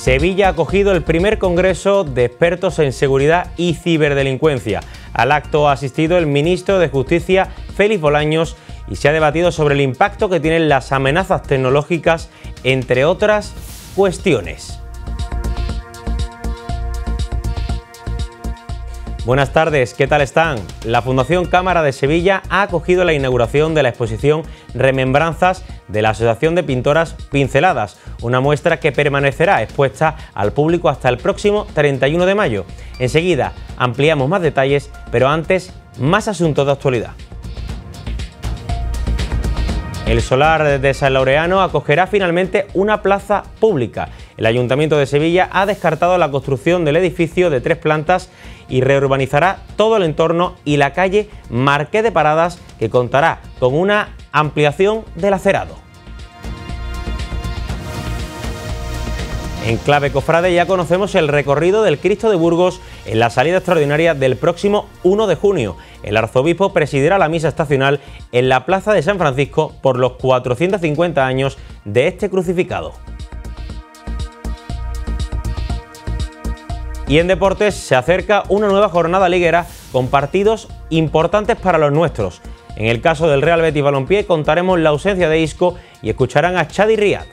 Sevilla ha acogido el primer Congreso de Expertos en Seguridad y Ciberdelincuencia. Al acto ha asistido el ministro de Justicia, Félix Bolaños, y se ha debatido sobre el impacto que tienen las amenazas tecnológicas, entre otras cuestiones. Buenas tardes, ¿qué tal están? La Fundación Cámara de Sevilla ha acogido la inauguración de la exposición Remembranzas de la Asociación de Pintoras Pinceladas, una muestra que permanecerá expuesta al público hasta el próximo 31 de mayo. Enseguida ampliamos más detalles, pero antes más asuntos de actualidad. El solar de San Laureano acogerá finalmente una plaza pública el Ayuntamiento de Sevilla ha descartado la construcción del edificio de tres plantas y reurbanizará todo el entorno y la calle Marqué de Paradas, que contará con una ampliación del acerado. En clave cofrade ya conocemos el recorrido del Cristo de Burgos en la salida extraordinaria del próximo 1 de junio. El arzobispo presidirá la misa estacional en la Plaza de San Francisco por los 450 años de este crucificado. Y en deportes se acerca una nueva jornada liguera con partidos importantes para los nuestros. En el caso del Real Betis Balompié contaremos la ausencia de Isco y escucharán a Chadi Riad.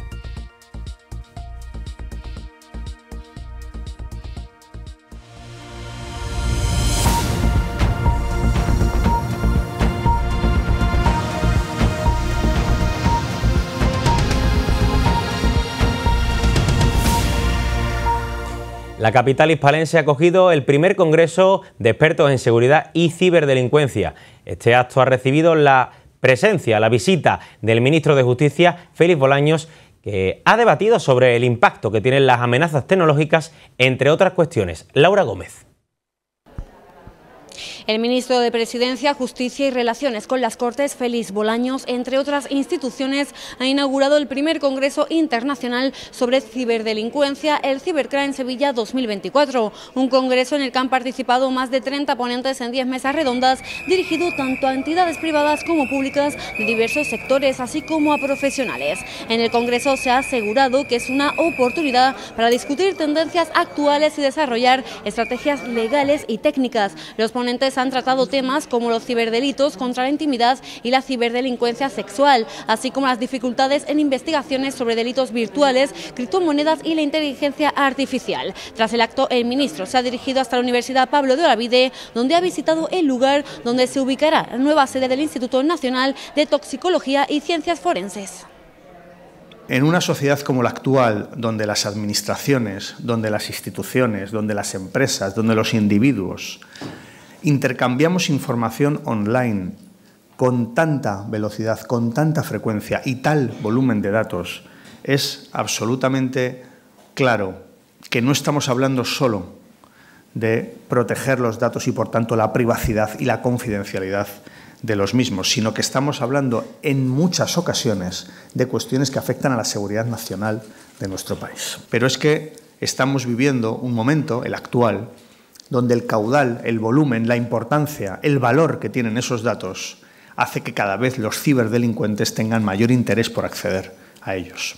La capital hispalense ha acogido el primer Congreso de Expertos en Seguridad y Ciberdelincuencia. Este acto ha recibido la presencia, la visita del ministro de Justicia, Félix Bolaños, que ha debatido sobre el impacto que tienen las amenazas tecnológicas, entre otras cuestiones. Laura Gómez. El ministro de Presidencia, Justicia y Relaciones con las Cortes, Félix Bolaños, entre otras instituciones, ha inaugurado el primer Congreso Internacional sobre Ciberdelincuencia, el Cybercrime Sevilla 2024, un congreso en el que han participado más de 30 ponentes en 10 mesas redondas, dirigido tanto a entidades privadas como públicas de diversos sectores, así como a profesionales. En el Congreso se ha asegurado que es una oportunidad para discutir tendencias actuales y desarrollar estrategias legales y técnicas. Los ponentes han tratado temas como los ciberdelitos contra la intimidad y la ciberdelincuencia sexual, así como las dificultades en investigaciones sobre delitos virtuales, criptomonedas y la inteligencia artificial. Tras el acto, el ministro se ha dirigido hasta la Universidad Pablo de Olavide, donde ha visitado el lugar donde se ubicará la nueva sede del Instituto Nacional de Toxicología y Ciencias Forenses. En una sociedad como la actual, donde las administraciones, donde las instituciones, donde las empresas, donde los individuos intercambiamos información online con tanta velocidad, con tanta frecuencia y tal volumen de datos, es absolutamente claro que no estamos hablando solo de proteger los datos y, por tanto, la privacidad y la confidencialidad de los mismos, sino que estamos hablando en muchas ocasiones de cuestiones que afectan a la seguridad nacional de nuestro país. Pero es que estamos viviendo un momento, el actual, donde el caudal, el volumen, la importancia, el valor que tienen esos datos hace que cada vez los ciberdelincuentes tengan mayor interés por acceder a ellos.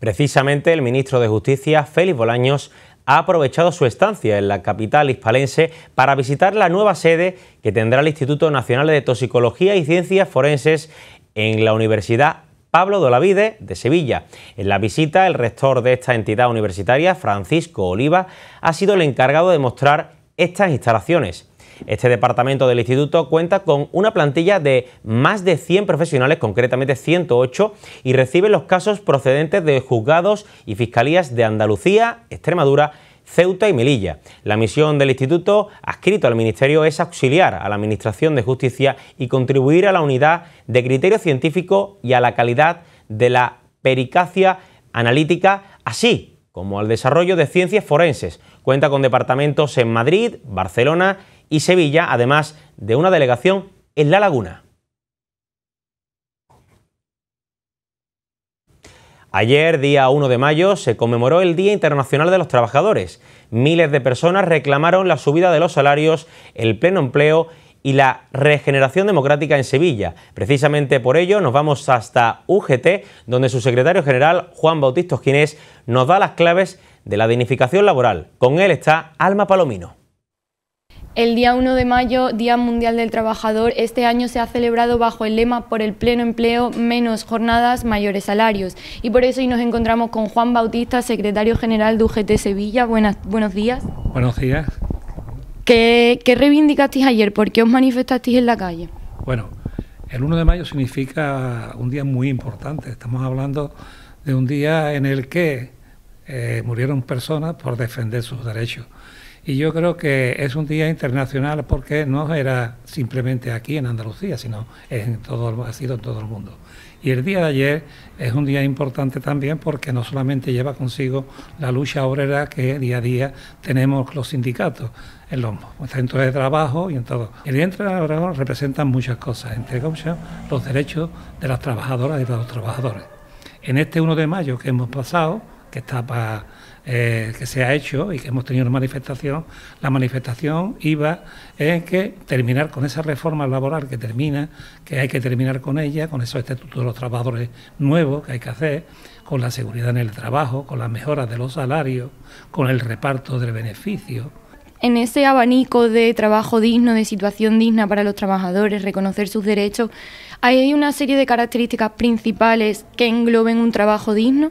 Precisamente el ministro de Justicia, Félix Bolaños, ha aprovechado su estancia en la capital hispalense para visitar la nueva sede que tendrá el Instituto Nacional de Toxicología y Ciencias Forenses en la Universidad Pablo Dolavide, de Sevilla. En la visita, el rector de esta entidad universitaria, Francisco Oliva, ha sido el encargado de mostrar estas instalaciones. Este departamento del instituto cuenta con una plantilla de más de 100 profesionales, concretamente 108, y recibe los casos procedentes de juzgados y fiscalías de Andalucía, Extremadura Ceuta y Melilla. La misión del Instituto adscrito al Ministerio es auxiliar a la Administración de Justicia y contribuir a la unidad de criterio científico y a la calidad de la pericacia analítica, así como al desarrollo de ciencias forenses. Cuenta con departamentos en Madrid, Barcelona y Sevilla, además de una delegación en La Laguna. Ayer, día 1 de mayo, se conmemoró el Día Internacional de los Trabajadores. Miles de personas reclamaron la subida de los salarios, el pleno empleo y la regeneración democrática en Sevilla. Precisamente por ello nos vamos hasta UGT, donde su secretario general, Juan Bautista Ginés, nos da las claves de la dignificación laboral. Con él está Alma Palomino. El día 1 de mayo, Día Mundial del Trabajador, este año se ha celebrado bajo el lema por el pleno empleo, menos jornadas, mayores salarios. Y por eso hoy nos encontramos con Juan Bautista, secretario general de UGT Sevilla. Buenas, buenos días. Buenos días. ¿Qué, ¿Qué reivindicasteis ayer? ¿Por qué os manifestasteis en la calle? Bueno, el 1 de mayo significa un día muy importante. Estamos hablando de un día en el que eh, murieron personas por defender sus derechos. Y yo creo que es un día internacional porque no era simplemente aquí en Andalucía, sino en ha sido en todo el mundo. Y el día de ayer es un día importante también porque no solamente lleva consigo la lucha obrera que día a día tenemos los sindicatos en los centros de trabajo y en todo. El Día Internacional representa muchas cosas, entre comillas, los derechos de las trabajadoras y de los trabajadores. En este 1 de mayo que hemos pasado, que está para eh, que se ha hecho y que hemos tenido una manifestación, la manifestación iba en que terminar con esa reforma laboral que termina, que hay que terminar con ella, con esos estatutos de los trabajadores nuevos que hay que hacer, con la seguridad en el trabajo, con las mejoras de los salarios, con el reparto del beneficio. En ese abanico de trabajo digno, de situación digna para los trabajadores, reconocer sus derechos, ¿hay una serie de características principales que engloben un trabajo digno?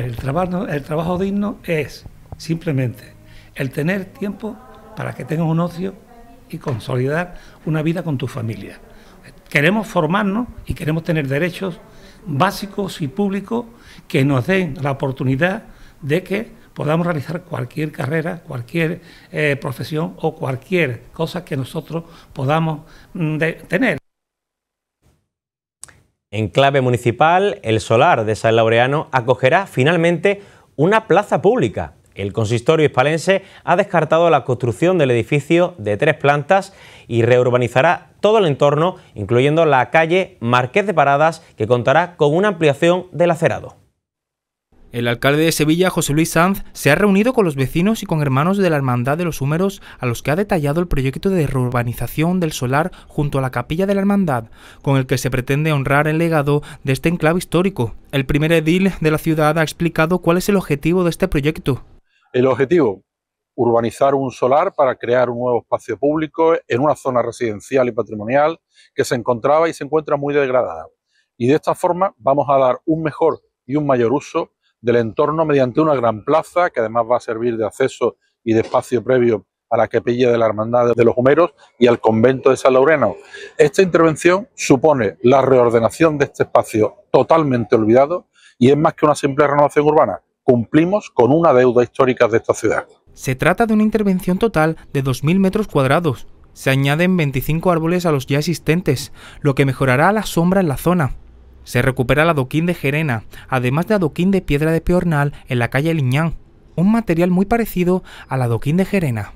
el trabajo, digno es simplemente el tener tiempo para que tengas un ocio y consolidar una vida con tu familia. Queremos formarnos y queremos tener derechos básicos y públicos que nos den la oportunidad de que podamos realizar cualquier carrera, cualquier eh, profesión o cualquier cosa que nosotros podamos mm, tener. En clave municipal, el solar de San Laureano acogerá finalmente una plaza pública. El consistorio hispalense ha descartado la construcción del edificio de tres plantas y reurbanizará todo el entorno, incluyendo la calle Marqués de Paradas, que contará con una ampliación del acerado. El alcalde de Sevilla, José Luis Sanz, se ha reunido con los vecinos y con hermanos de la Hermandad de los Húmeros, a los que ha detallado el proyecto de reurbanización del solar junto a la capilla de la Hermandad, con el que se pretende honrar el legado de este enclave histórico. El primer edil de la ciudad ha explicado cuál es el objetivo de este proyecto. El objetivo, urbanizar un solar para crear un nuevo espacio público en una zona residencial y patrimonial que se encontraba y se encuentra muy degradada. Y de esta forma vamos a dar un mejor y un mayor uso del entorno mediante una gran plaza que además va a servir de acceso y de espacio previo a la capilla de la Hermandad de los Humeros y al convento de San Laureno. Esta intervención supone la reordenación de este espacio totalmente olvidado y es más que una simple renovación urbana. Cumplimos con una deuda histórica de esta ciudad. Se trata de una intervención total de 2.000 metros cuadrados. Se añaden 25 árboles a los ya existentes, lo que mejorará la sombra en la zona. Se recupera el adoquín de Gerena, además de adoquín de piedra de Peornal en la calle Liñán, un material muy parecido al adoquín de Gerena.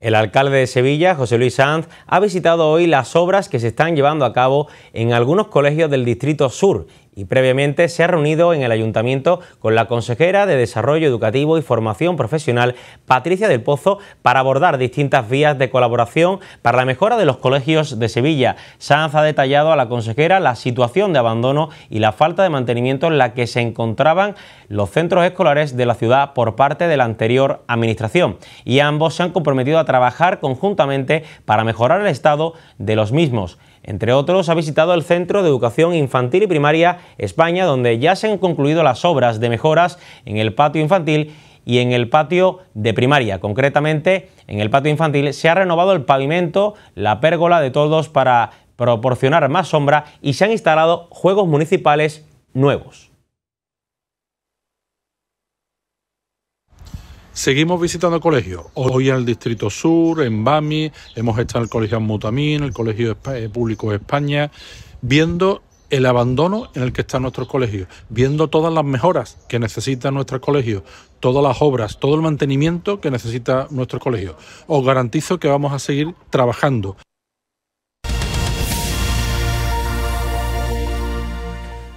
El alcalde de Sevilla, José Luis Sanz, ha visitado hoy las obras que se están llevando a cabo en algunos colegios del Distrito Sur y previamente se ha reunido en el ayuntamiento con la consejera de Desarrollo Educativo y Formación Profesional, Patricia del Pozo, para abordar distintas vías de colaboración para la mejora de los colegios de Sevilla. Sanz ha detallado a la consejera la situación de abandono y la falta de mantenimiento en la que se encontraban los centros escolares de la ciudad por parte de la anterior administración y ambos se han comprometido a trabajar conjuntamente para mejorar el estado de los mismos. Entre otros, ha visitado el Centro de Educación Infantil y Primaria España, donde ya se han concluido las obras de mejoras en el patio infantil y en el patio de primaria. Concretamente, en el patio infantil se ha renovado el pavimento, la pérgola de todos para proporcionar más sombra y se han instalado juegos municipales nuevos. Seguimos visitando colegios. Hoy en el Distrito Sur, en Bami, hemos estado en el Colegio Mutamin, el Colegio eh, Público de España, viendo el abandono en el que están nuestros colegios, viendo todas las mejoras que necesitan nuestros colegios, todas las obras, todo el mantenimiento que necesita nuestro colegio. Os garantizo que vamos a seguir trabajando.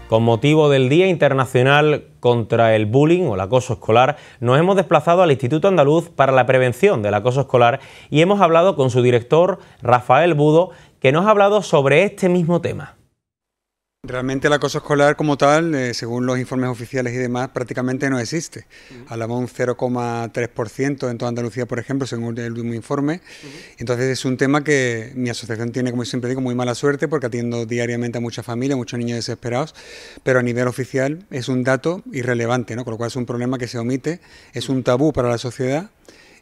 Con motivo del Día Internacional contra el Bullying o el Acoso Escolar, nos hemos desplazado al Instituto Andaluz para la Prevención del Acoso Escolar y hemos hablado con su director, Rafael Budo, que nos ha hablado sobre este mismo tema. Realmente el acoso escolar como tal, eh, según los informes oficiales y demás, prácticamente no existe. Hablamos Hablamos un 0,3% en toda Andalucía, por ejemplo, según el último informe. Entonces es un tema que mi asociación tiene, como siempre digo, muy mala suerte porque atiendo diariamente a muchas familias, muchos niños desesperados, pero a nivel oficial es un dato irrelevante, ¿no? con lo cual es un problema que se omite, es un tabú para la sociedad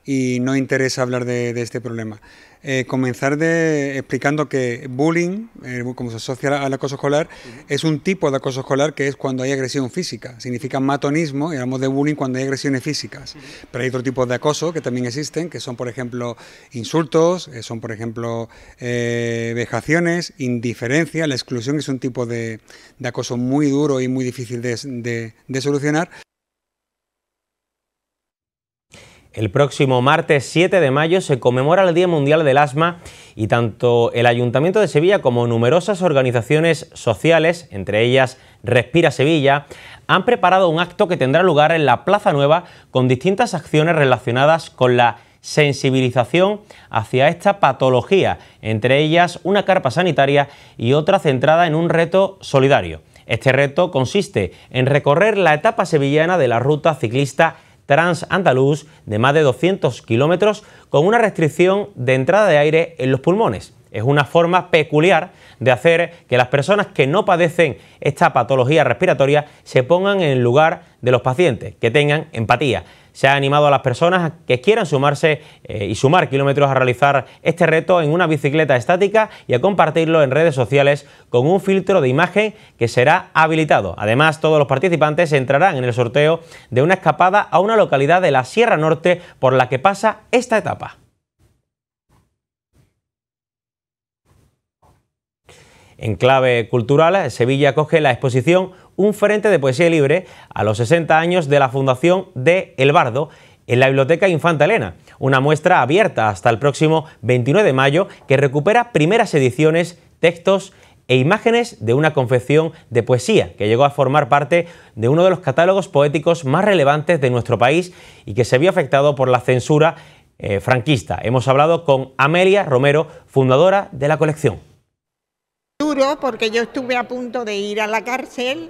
y no interesa hablar de este problema. Eh, comenzar explicando que bullying, eh, como se asocia al acoso escolar, es un tipo de acoso escolar que es cuando hay agresión física. Significa matonismo y hablamos de bullying cuando hay agresiones físicas. Pero hay otro tipo de acoso que también existen, que son, por ejemplo, insultos, eh, son, por ejemplo, vejaciones, indiferencia, la exclusión es un tipo de, acoso muy duro y muy difícil de solucionar. El próximo martes 7 de mayo se conmemora el Día Mundial del Asma y tanto el Ayuntamiento de Sevilla como numerosas organizaciones sociales, entre ellas Respira Sevilla, han preparado un acto que tendrá lugar en la Plaza Nueva con distintas acciones relacionadas con la sensibilización hacia esta patología, entre ellas una carpa sanitaria y otra centrada en un reto solidario. Este reto consiste en recorrer la etapa sevillana de la ruta ciclista Trans Andaluz de más de 200 kilómetros con una restricción de entrada de aire en los pulmones. Es una forma peculiar de hacer que las personas que no padecen esta patología respiratoria se pongan en el lugar de los pacientes, que tengan empatía se ha animado a las personas que quieran sumarse eh, y sumar kilómetros a realizar este reto en una bicicleta estática y a compartirlo en redes sociales con un filtro de imagen que será habilitado. Además, todos los participantes entrarán en el sorteo de una escapada a una localidad de la Sierra Norte por la que pasa esta etapa. En clave cultural, Sevilla acoge la exposición un frente de poesía libre a los 60 años de la fundación de El Bardo en la Biblioteca Infanta Elena, una muestra abierta hasta el próximo 29 de mayo que recupera primeras ediciones, textos e imágenes de una confección de poesía que llegó a formar parte de uno de los catálogos poéticos más relevantes de nuestro país y que se vio afectado por la censura eh, franquista. Hemos hablado con Amelia Romero, fundadora de la colección. Duro porque yo estuve a punto de ir a la cárcel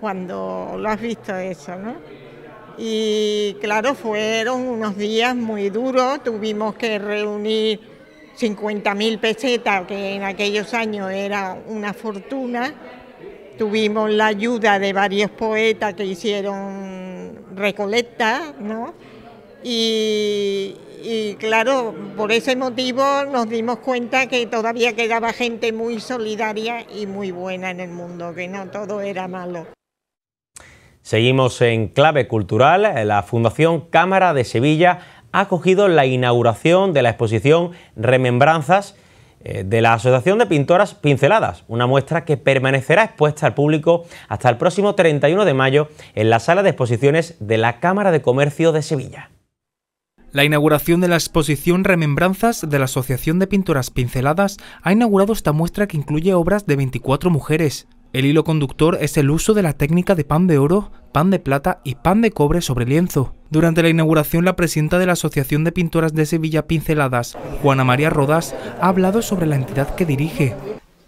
cuando lo has visto eso, ¿no? Y claro, fueron unos días muy duros, tuvimos que reunir 50.000 pesetas, que en aquellos años era una fortuna. Tuvimos la ayuda de varios poetas que hicieron recolectas, ¿no? y claro, por ese motivo nos dimos cuenta que todavía quedaba gente muy solidaria y muy buena en el mundo, que no todo era malo. Seguimos en clave cultural. La Fundación Cámara de Sevilla ha acogido la inauguración de la exposición Remembranzas eh, de la Asociación de Pintoras Pinceladas, una muestra que permanecerá expuesta al público hasta el próximo 31 de mayo en la sala de exposiciones de la Cámara de Comercio de Sevilla. La inauguración de la exposición Remembranzas de la Asociación de Pintoras Pinceladas ha inaugurado esta muestra que incluye obras de 24 mujeres. El hilo conductor es el uso de la técnica de pan de oro, pan de plata y pan de cobre sobre lienzo. Durante la inauguración, la presidenta de la Asociación de Pintoras de Sevilla Pinceladas, Juana María Rodas, ha hablado sobre la entidad que dirige.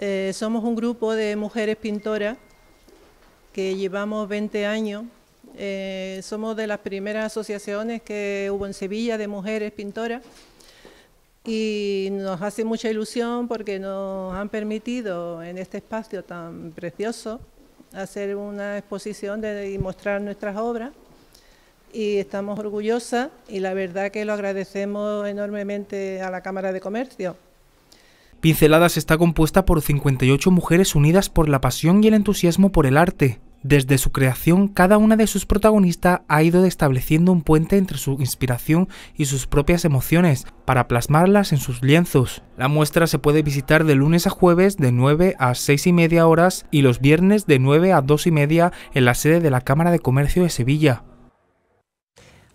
Eh, somos un grupo de mujeres pintoras que llevamos 20 años eh, somos de las primeras asociaciones que hubo en Sevilla de mujeres pintoras y nos hace mucha ilusión porque nos han permitido en este espacio tan precioso hacer una exposición de, y mostrar nuestras obras y estamos orgullosas y la verdad que lo agradecemos enormemente a la Cámara de Comercio. Pinceladas está compuesta por 58 mujeres unidas por la pasión y el entusiasmo por el arte, desde su creación, cada una de sus protagonistas ha ido estableciendo un puente entre su inspiración y sus propias emociones para plasmarlas en sus lienzos. La muestra se puede visitar de lunes a jueves de 9 a 6 y media horas y los viernes de 9 a 2 y media en la sede de la Cámara de Comercio de Sevilla.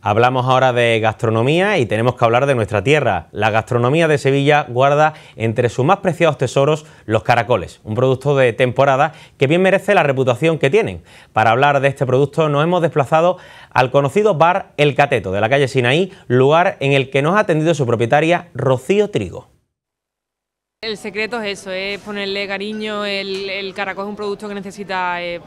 Hablamos ahora de gastronomía y tenemos que hablar de nuestra tierra. La gastronomía de Sevilla guarda entre sus más preciados tesoros los caracoles, un producto de temporada que bien merece la reputación que tienen. Para hablar de este producto nos hemos desplazado al conocido bar El Cateto de la calle Sinaí, lugar en el que nos ha atendido su propietaria Rocío Trigo. El secreto es eso, es ponerle cariño, el, caracol es un producto que necesita eh,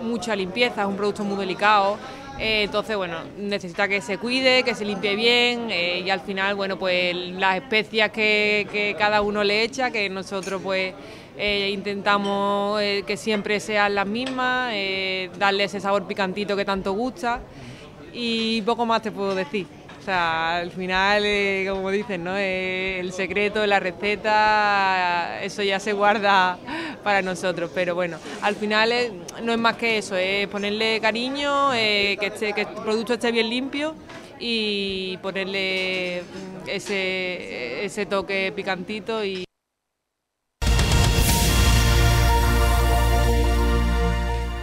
mucha limpieza, es un producto muy delicado eh, entonces, bueno, necesita que se cuide, que se limpie bien eh, y al final, bueno, pues las especias que, cada uno le echa, que nosotros pues eh, intentamos que siempre sean las mismas, darle ese sabor picantito que tanto gusta y poco más te puedo decir al final, eh, como dicen, ¿no? Eh, el secreto, la receta, eso ya se guarda para nosotros. Pero bueno, al final eh, no es más que eso, es ponerle cariño, que, este, que el este producto esté bien limpio y ponerle mm, ese, ese toque picantito y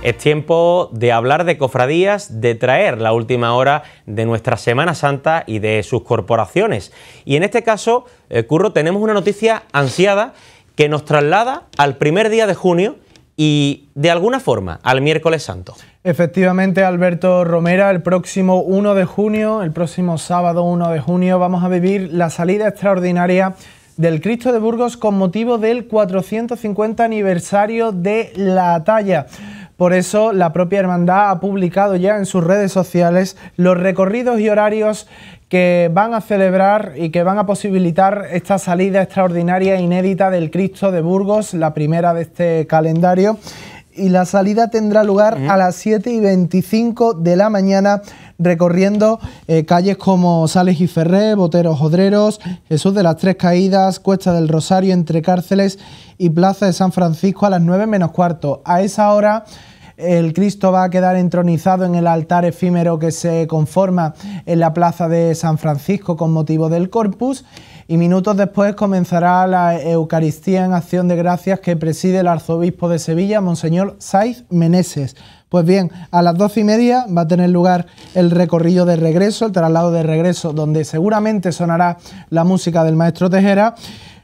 Es tiempo de hablar de cofradías, de traer la última hora de nuestra Semana Santa y de sus corporaciones. Y en este caso, eh, Curro, tenemos una noticia ansiada que nos traslada al primer día de junio y de alguna forma al miércoles santo. Efectivamente, Alberto Romera, el próximo 1 de junio, el próximo sábado 1 de junio, vamos a vivir la salida extraordinaria del Cristo de Burgos con motivo del 450 aniversario de la talla. Por eso la propia hermandad ha publicado ya en sus redes sociales los recorridos y horarios que van a celebrar y que van a posibilitar esta salida extraordinaria e inédita del Cristo de Burgos, la primera de este calendario y la salida tendrá lugar a las 7 y 25 de la mañana recorriendo eh, calles como Sales y Ferré, Boteros Jodreros, Jesús de las Tres Caídas, Cuesta del Rosario, Entre Cárceles y Plaza de San Francisco a las 9 menos cuarto. A esa hora el Cristo va a quedar entronizado en el altar efímero que se conforma en la plaza de San Francisco con motivo del Corpus y minutos después comenzará la Eucaristía en acción de gracias que preside el arzobispo de Sevilla, Monseñor Saiz Meneses. Pues bien, a las doce y media va a tener lugar el recorrido de regreso, el traslado de regreso, donde seguramente sonará la música del maestro Tejera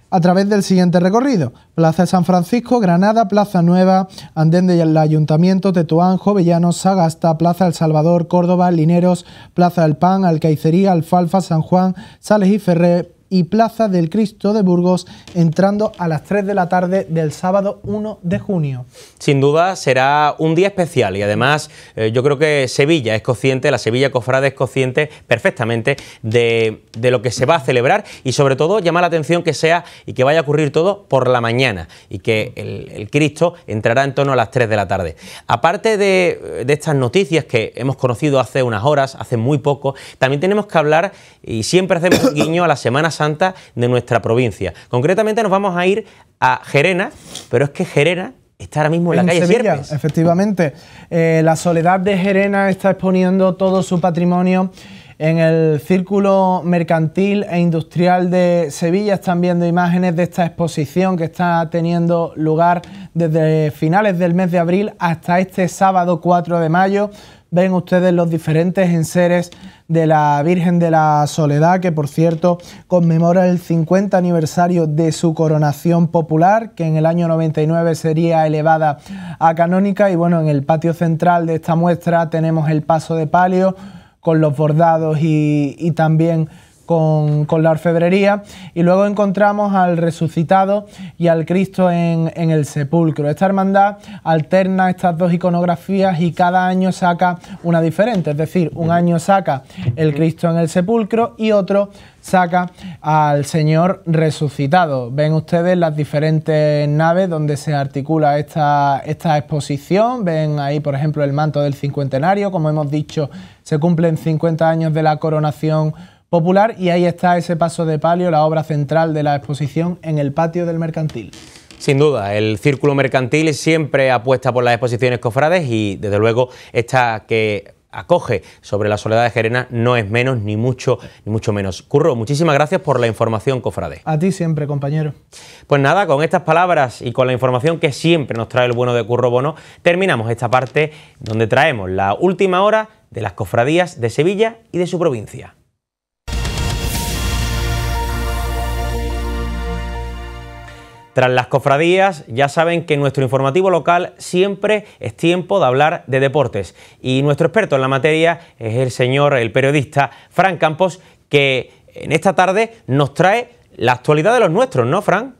a través del siguiente recorrido. Plaza de San Francisco, Granada, Plaza Nueva, Andén del Ayuntamiento, Tetuán, Jovellanos, Sagasta, Plaza El Salvador, Córdoba, Lineros, Plaza del Pan, Alcaicería, Alfalfa, San Juan, Sales y Ferrer, y Plaza del Cristo de Burgos, entrando a las 3 de la tarde del sábado 1 de junio. Sin duda será un día especial y además eh, yo creo que Sevilla es consciente, la Sevilla cofrada es consciente perfectamente de, lo que se va a celebrar y sobre todo llama la atención que sea y que vaya a ocurrir todo por la mañana y que el, Cristo entrará en torno a las 3 de la tarde. Aparte de, de estas noticias que hemos conocido hace unas horas, hace muy poco, también tenemos que hablar y siempre hacemos guiño a la Semana Santa de nuestra provincia. Concretamente nos vamos a ir a Gerena, pero es que Gerena está ahora mismo en, la calle Sevilla, Sierpes. Efectivamente, eh, la soledad de Gerena está exponiendo todo su patrimonio en el círculo mercantil e industrial de Sevilla están viendo imágenes de esta exposición que está teniendo lugar desde finales del mes de abril hasta este sábado 4 de mayo. Ven ustedes los diferentes enseres de la Virgen de la Soledad, que por cierto conmemora el 50 aniversario de su coronación popular, que en el año 99 sería elevada a canónica. Y bueno, en el patio central de esta muestra tenemos el paso de palio con los bordados y, y también con, la orfebrería y luego encontramos al resucitado y al Cristo en, el sepulcro. Esta hermandad alterna estas dos iconografías y cada año saca una diferente, es decir, un año saca el Cristo en el sepulcro y otro saca al Señor resucitado. Ven ustedes las diferentes naves donde se articula esta, esta exposición, ven ahí por ejemplo el manto del cincuentenario, como hemos dicho, se cumplen 50 años de la coronación popular y ahí está ese paso de palio, la obra central de la exposición en el patio del mercantil. Sin duda, el Círculo Mercantil siempre apuesta por las exposiciones cofrades y desde luego esta que acoge sobre la soledad de Jerena no es menos ni mucho ni mucho menos. Curro, muchísimas gracias por la información, cofrade. A ti siempre, compañero. Pues nada, con estas palabras y con la información que siempre nos trae el bueno de Curro Bono, terminamos esta parte donde traemos la última hora de las cofradías de Sevilla y de su provincia. Tras las cofradías, ya saben que en nuestro informativo local siempre es tiempo de hablar de deportes y nuestro experto en la materia es el señor, el periodista Fran Campos, que en esta tarde nos trae la actualidad de los nuestros, ¿no, Fran?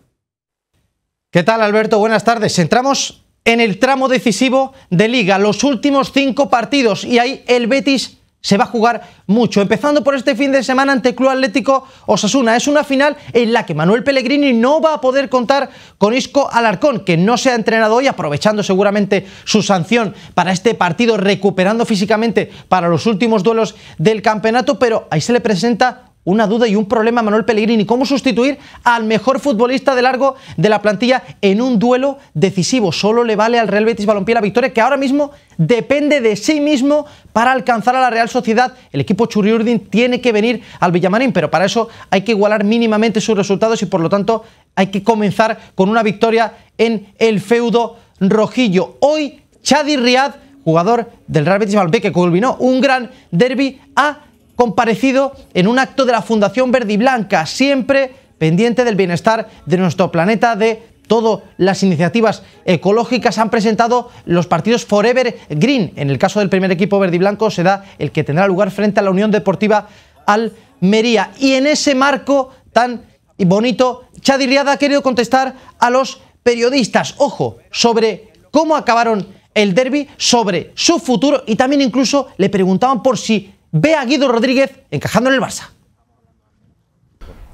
¿Qué tal, Alberto? Buenas tardes. Entramos en el tramo decisivo de Liga, los últimos cinco partidos y ahí el Betis se va a jugar mucho, empezando por este fin de semana ante Club Atlético Osasuna. Es una final en la que Manuel Pellegrini no va a poder contar con Isco Alarcón, que no se ha entrenado hoy, aprovechando seguramente su sanción para este partido, recuperando físicamente para los últimos duelos del campeonato, pero ahí se le presenta una duda y un problema Manuel Pellegrini. ¿Cómo sustituir al mejor futbolista de largo de la plantilla en un duelo decisivo? Solo le vale al Real Betis Balompié la victoria, que ahora mismo depende de sí mismo para alcanzar a la Real Sociedad. El equipo Churiurdin tiene que venir al Villamarín, pero para eso hay que igualar mínimamente sus resultados y por lo tanto hay que comenzar con una victoria en el feudo rojillo. Hoy, Chadi Riad, jugador del Real Betis Balompié, que culminó un gran derby a comparecido en un acto de la Fundación Verde y Blanca, siempre pendiente del bienestar de nuestro planeta, de todas las iniciativas ecológicas han presentado los partidos Forever Green. En el caso del primer equipo verde y blanco será el que tendrá lugar frente a la Unión Deportiva Almería. Y en ese marco tan bonito, Chadi ha querido contestar a los periodistas, ojo, sobre cómo acabaron el derby, sobre su futuro y también incluso le preguntaban por si ve a Guido Rodríguez encajando en el Barça.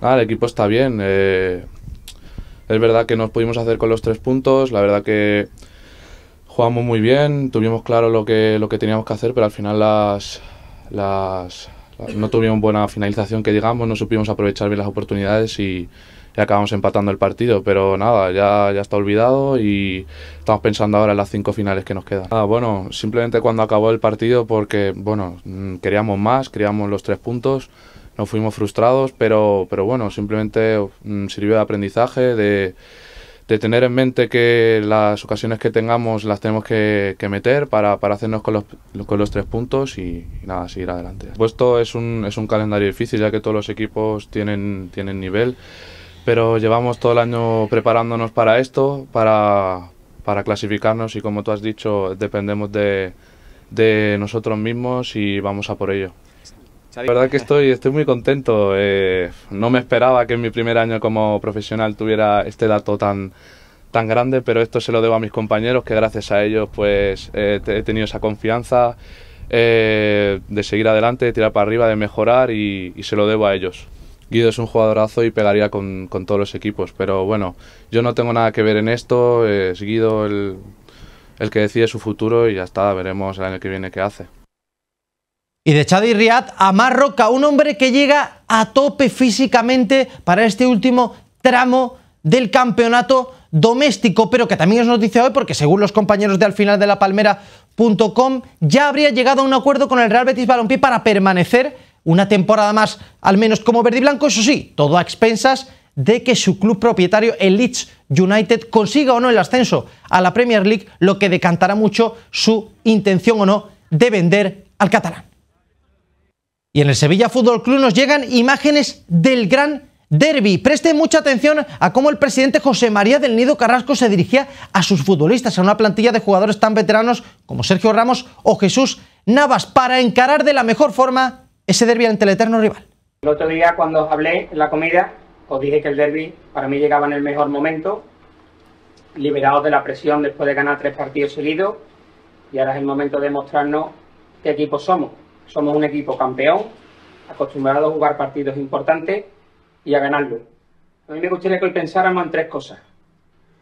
Ah, el equipo está bien. Eh, es verdad que nos pudimos hacer con los tres puntos. La verdad que jugamos muy bien. Tuvimos claro lo que, lo que teníamos que hacer, pero al final las, las no tuvimos buena finalización que digamos. No supimos aprovechar bien las oportunidades y y acabamos empatando el partido. Pero nada, ya, ya está olvidado y estamos pensando ahora en las cinco finales que nos quedan. Ah, bueno, simplemente cuando acabó el partido porque, bueno, mm, queríamos más, queríamos los tres puntos, nos fuimos frustrados, pero, pero bueno, simplemente mm, sirvió de aprendizaje, de de tener en mente que las ocasiones que tengamos las tenemos que, meter para, para, hacernos con los, con los tres puntos y, nada, seguir adelante. Puesto es un, es un calendario difícil ya que todos los equipos tienen, tienen nivel pero llevamos todo el año preparándonos para esto, para, clasificarnos y como tú has dicho, dependemos de, de, nosotros mismos y vamos a por ello. La verdad que estoy, estoy muy contento. Eh, no me esperaba que en mi primer año como profesional tuviera este dato tan, tan grande, pero esto se lo debo a mis compañeros que gracias a ellos pues eh, he tenido esa confianza eh, de seguir adelante, de tirar para arriba, de mejorar y se lo debo a ellos. Guido es un jugadorazo y pegaría con, todos los equipos, pero bueno, yo no tengo nada que ver en esto, es Guido el, que decide su futuro y ya está, veremos el año que viene qué hace. Y de Chad y Riad a Marroca, un hombre que llega a tope físicamente para este último tramo del campeonato doméstico, pero que también es noticia hoy porque según los compañeros de al de la palmera.com ya habría llegado a un acuerdo con el Real Betis Balompié para permanecer una temporada más, al menos como verde y blanco, eso sí, todo a expensas de que su club propietario, el Leeds United, consiga o no el ascenso a la Premier League, lo que decantará mucho su intención o no de vender al catalán. Y en el Sevilla Fútbol Club nos llegan imágenes del gran derby. Presten mucha atención a cómo el presidente José María del Nido Carrasco se dirigía a sus futbolistas, a una plantilla de jugadores tan veteranos como Sergio Ramos o Jesús Navas, para encarar de la mejor forma ese derby ante el eterno rival. El otro día cuando os hablé en la comida, os dije que el derby para mí llegaba en el mejor momento, liberados de la presión después de ganar tres partidos seguidos, y ahora es el momento de mostrarnos qué equipo somos. Somos un equipo campeón, acostumbrado a jugar partidos importantes y a ganarlos. A mí me gustaría que hoy pensáramos en tres cosas.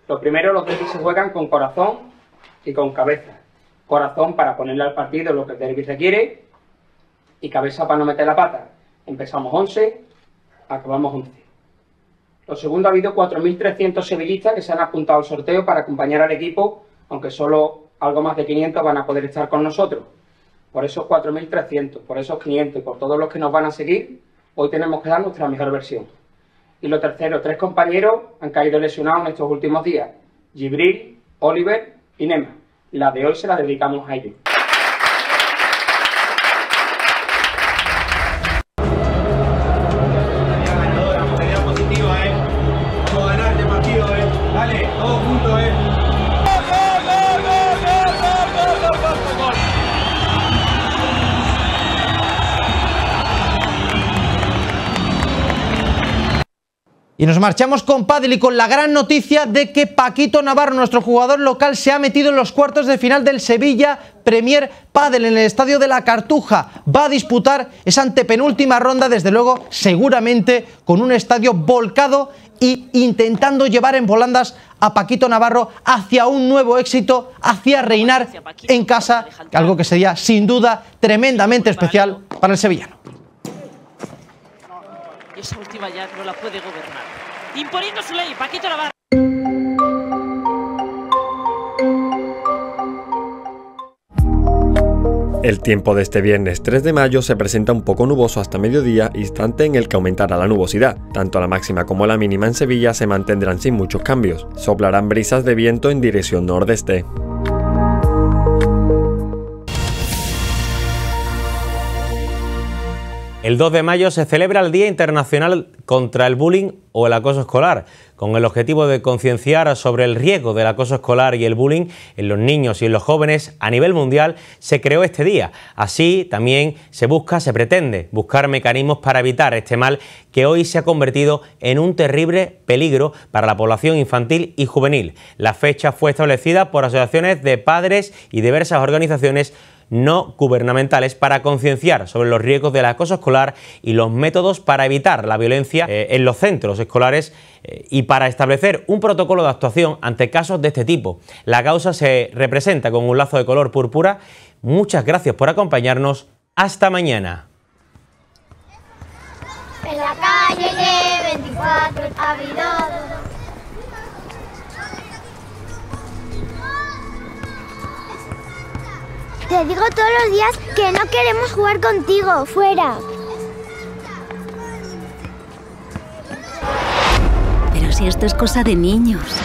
Lo primero, los derbis se juegan con corazón y con cabeza. Corazón para ponerle al partido lo que el derby requiere y cabeza para no meter la pata. Empezamos 11, acabamos 11. Lo segundo, ha habido 4.300 sevillistas que se han apuntado al sorteo para acompañar al equipo, aunque solo algo más de 500 van a poder estar con nosotros. Por esos 4.300, por esos 500 y por todos los que nos van a seguir, hoy tenemos que dar nuestra mejor versión. Y lo tercero, tres compañeros han caído lesionados en estos últimos días. Gibril, Oliver y Nema. La de hoy se la dedicamos a ellos. Y nos marchamos con Padel y con la gran noticia de que Paquito Navarro, nuestro jugador local, se ha metido en los cuartos de final del Sevilla Premier Padel en el Estadio de la Cartuja. Va a disputar esa antepenúltima ronda, desde luego, seguramente con un estadio volcado e intentando llevar en volandas a Paquito Navarro hacia un nuevo éxito, hacia reinar en casa, algo que sería sin duda tremendamente especial para el sevillano última ya no la puede gobernar. Imponiendo su ley, El tiempo de este viernes 3 de mayo se presenta un poco nuboso hasta mediodía, instante en el que aumentará la nubosidad. Tanto la máxima como la mínima en Sevilla se mantendrán sin muchos cambios. Soplarán brisas de viento en dirección nordeste. El 2 de mayo se celebra el Día Internacional contra el Bullying o el Acoso Escolar, con el objetivo de concienciar sobre el riesgo del acoso escolar y el bullying en los niños y en los jóvenes a nivel mundial, se creó este día. Así también se busca, se pretende buscar mecanismos para evitar este mal que hoy se ha convertido en un terrible peligro para la población infantil y juvenil. La fecha fue establecida por asociaciones de padres y diversas organizaciones no gubernamentales para concienciar sobre los riesgos del acoso escolar y los métodos para evitar la violencia eh, en los centros escolares eh, y para establecer un protocolo de actuación ante casos de este tipo. La causa se representa con un lazo de color púrpura. Muchas gracias por acompañarnos. Hasta mañana. Te digo todos los días que no queremos jugar contigo, fuera. Pero si esto es cosa de niños.